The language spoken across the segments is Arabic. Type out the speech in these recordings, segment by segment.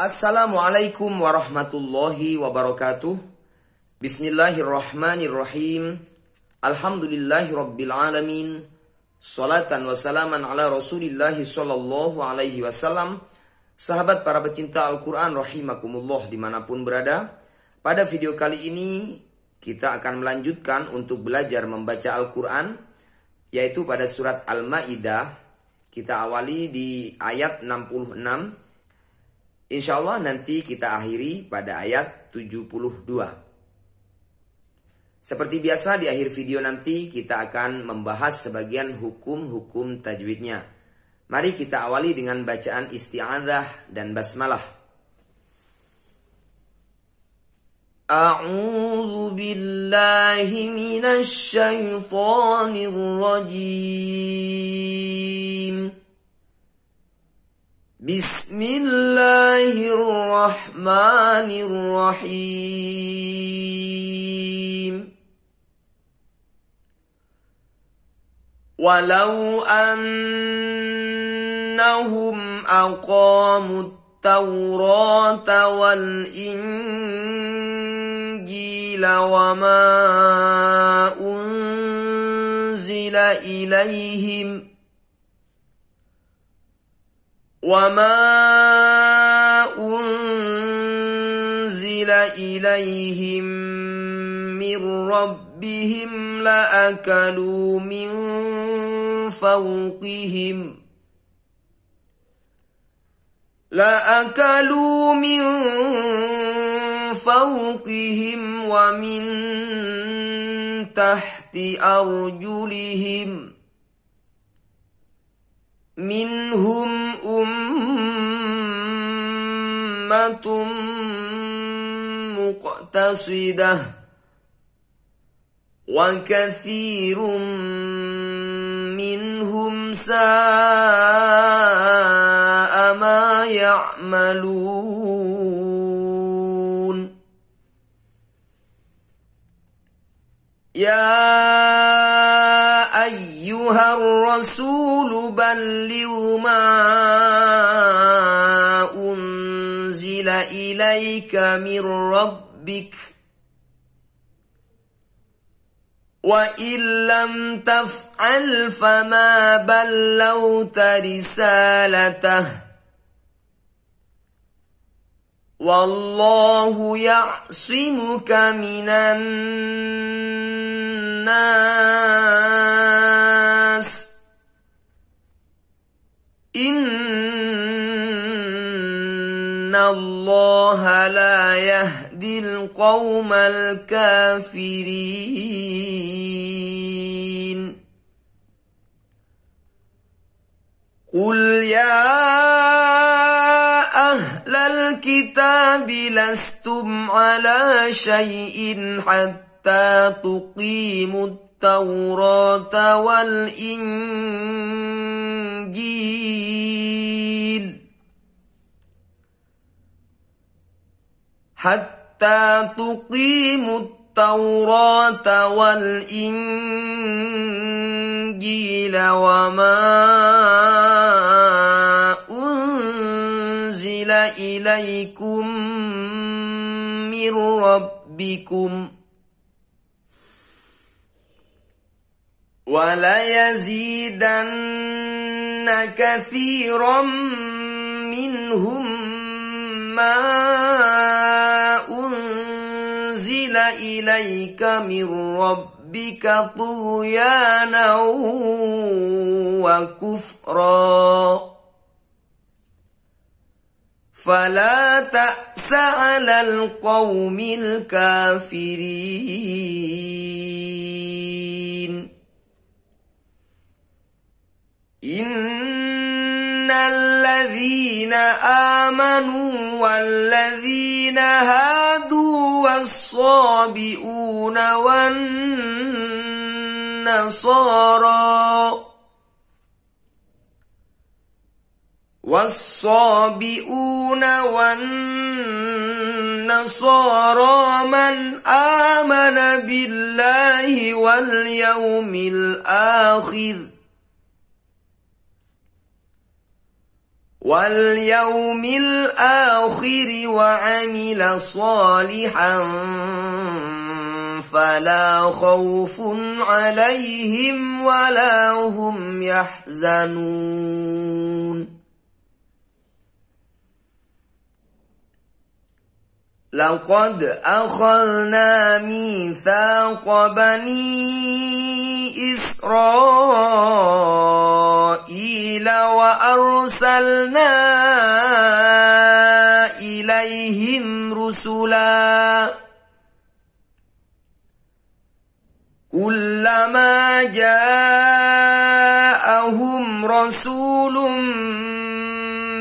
Assalamualaikum warahmatullahi wabarakatuh. Bismillahirrahmanirrahim. Alhamdulillahi rabbil alamin. Salatan wa ala Rasulillah sallallahu alaihi wasallam. Sahabat para pecinta Al-Qur'an rahimakumullah dimanapun berada. Pada video kali ini kita akan melanjutkan untuk belajar membaca Al-Qur'an yaitu pada surat Al-Maidah. Kita awali di ayat 66 Insya Allah nanti kita akhiri pada ayat 72. Seperti biasa di akhir video nanti kita akan membahas sebagian hukum-hukum tajwidnya. Mari kita awali dengan bacaan isti'adzah dan basmalah. A'udzu billahi minasy syaithanir rajim. بسم الله الرحمن الرحيم ولو أنهم أقاموا التوراة والإنجيل وما أنزل إليهم ۖ وما أنزل إليهم من ربهم لأكلوا من فوقهم لأكلوا من فوقهم ومن تحت أرجلهم ۖ منهم أمة مقتصدة وكثير منهم ساء ما يعملون يا أيها الرسول بلغ ما أنزل إليك من ربك وإن لم تفعل فما بلوت رسالته والله يعصمك من الناس إن الله لا يهدي القوم الكافرين قل يا أهل الكتاب لستم على شيء حتى تقيموا التوراة والإنجيل الجيل حتى تقيموا التوراة والإنجيل وما أنزل إليكم من ربكم وليزيدن كثيرا منهم ما أنزل إليك من ربك طغيانا وكفرا فلا تأس على القوم الكافرين إن الذين آمنوا والذين هادوا والصابئون والنصارى والصابئون والنصارى من آمن بالله واليوم الآخر واليوم الآخر وعمل صالحا فلا خوف عليهم ولا هم يحزنون لقد أخذنا ميثاق بني إسرائيل السبيل وارسلنا اليهم رسلا كلما جاءهم رسول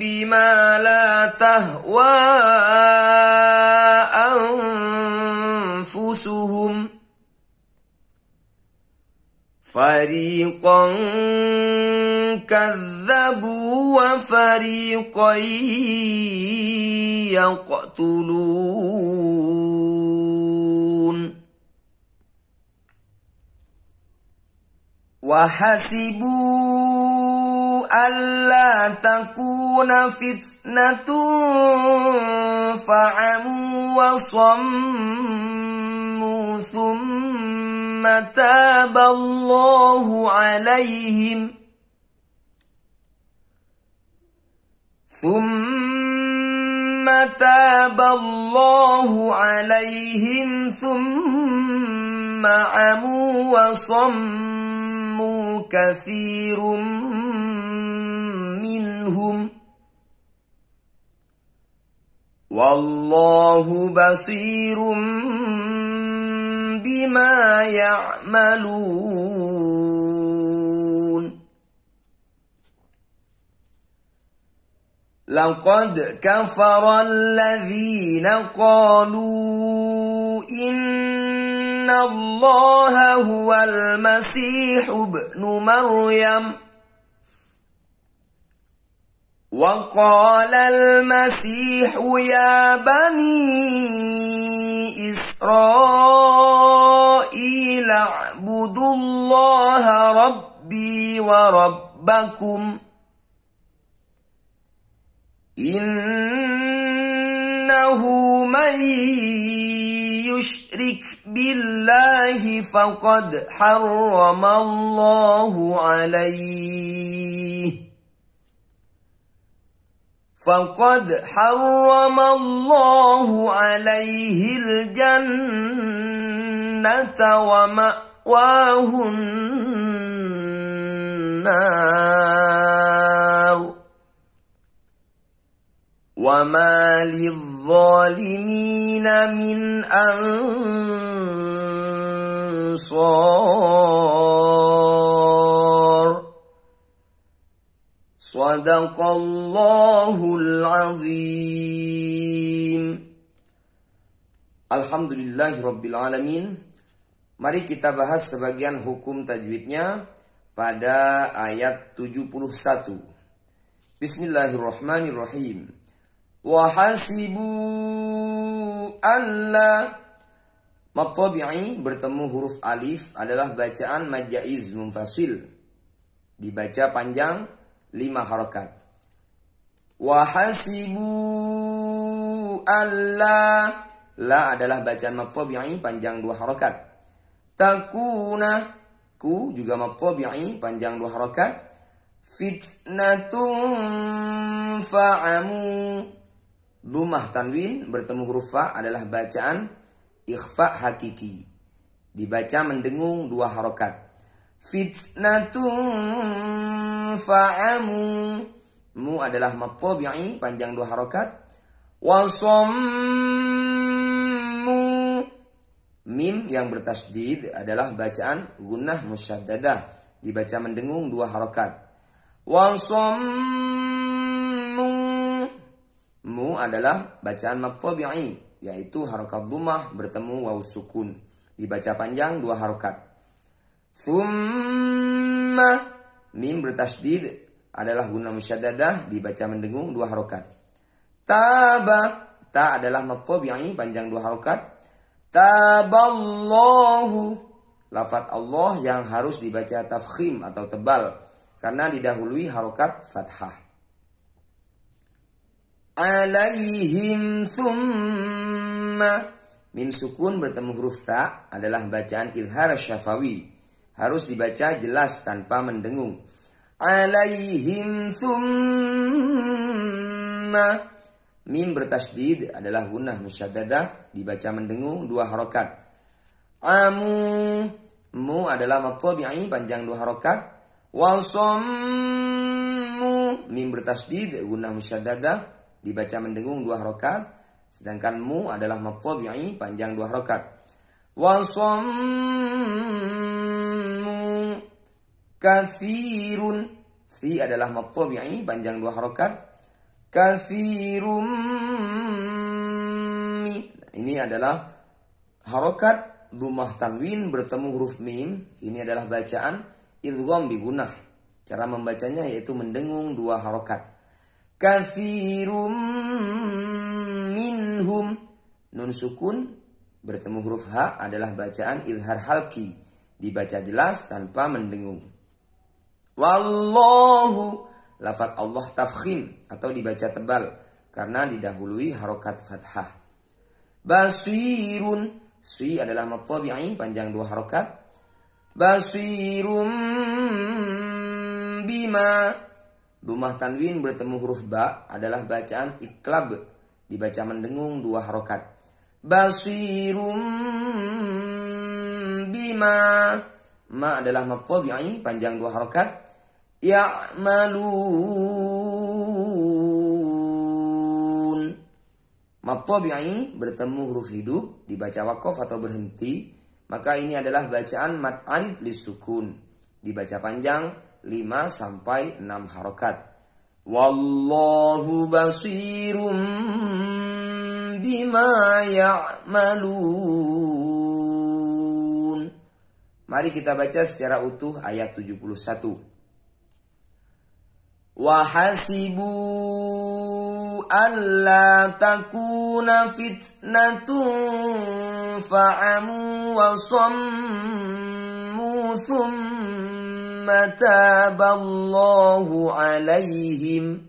بما لا تهوى انفسهم فريقا كذبوا وفريقا يقتلون وحسبوا ألا تكون فتنة فعموا وصموا ثم تاب الله عليهم ۖ ثم تاب الله عليهم ثم عموا وصموا كثير منهم والله بصير بما يعملون لقد كفر الذين قالوا إن الله هو المسيح ابن مريم وقال المسيح يا بني إسرائيل اعبدوا الله ربي وربكم ۖ إنه من يشرك بالله فقد حرم الله عليه فقد حرم الله عليه الجنة ومأواه النار وما للظالمين من أنصار صدق الله العظيم الحمد لله رب العالمين Mari kita bahas sebagian hukum tajwidnya pada ayat 71. Bismillahirrahmanirrahim. Wahasibu alla Mad ini bertemu huruf alif adalah bacaan majaiz mumfasil Dibaca panjang lima harokat. Wahasibu alla La adalah bacaan mad ini panjang dua harokat. Takuna ku juga mad ini panjang dua harokat. Fitnatun fa'amu Dumah tanwin bertemu huruf fa adalah bacaan ikhfa hakiki. Dibaca mendengung dua harokat. Fitnatun fa'amu. Mu adalah matobi'i panjang dua harokat. Wasommu. Mim yang bertasdid adalah bacaan gunnah musyaddadah. Dibaca mendengung dua harokat. Wasommu mu adalah bacaan maktabi'i yaitu harokat lumah bertemu waw sukun dibaca panjang dua harokat thumma mim bertasdid adalah guna musyaddadah dibaca mendengung dua harokat taba ta adalah maktabi'i panjang dua harokat Taballahu Lafat Allah yang harus dibaca tafkhim atau tebal Karena didahului harokat fathah alaihim thumma Mim sukun bertemu huruf ta adalah bacaan ilhar syafawi. Harus dibaca jelas tanpa mendengung. Alaihim thumma. Mim bertasdid adalah gunah musyaddadah dibaca mendengung dua harokat. Amu mu adalah yang panjang dua harokat. Wasommu mim bertasdid gunah musyaddadah dibaca mendengung dua rokat, sedangkan mu adalah maqtabi'i panjang dua rokat. Wasammu kathirun si adalah maqtabi'i panjang dua rokat. Kathirum mi ini adalah harokat dumah tanwin bertemu huruf mim. Ini adalah bacaan idgham bigunah Cara membacanya yaitu mendengung dua harokat kafirum minhum. Nun sukun bertemu huruf H adalah bacaan ilhar halki. Dibaca jelas tanpa mendengung. Wallahu. Lafat Allah tafkhim atau dibaca tebal. Karena didahului harokat fathah. Basirun. Sui adalah matabi'i panjang dua harokat. Basirum bima Dumah tanwin bertemu huruf ba adalah bacaan iklab. Dibaca mendengung dua harokat. Basirum bima. Ma adalah yang panjang dua harokat. ya yang ini bertemu huruf hidup. Dibaca wakof atau berhenti. Maka ini adalah bacaan mat alif lisukun. Dibaca panjang 5 sampai 6 harokat. Wallahu basirum bima ya'malun. Mari kita baca secara utuh ayat 71. Wahasibu alla takuna fitnatun fa'amu wa sammu thumma ثم تاب الله عليهم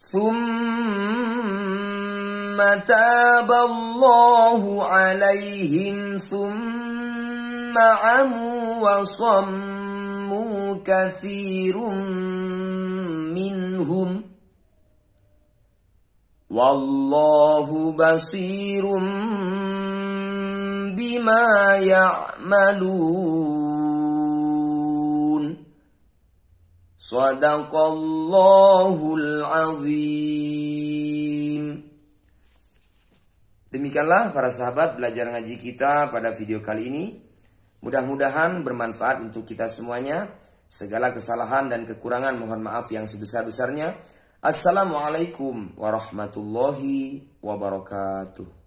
ثم تاب الله عليهم ثم عموا وصموا كثير منهم والله بصير بما يعملون Sadaqallahul azim. Demikianlah para sahabat belajar ngaji kita pada video kali ini. Mudah-mudahan bermanfaat untuk kita semuanya. Segala kesalahan dan kekurangan mohon maaf yang sebesar-besarnya. Assalamualaikum warahmatullahi wabarakatuh.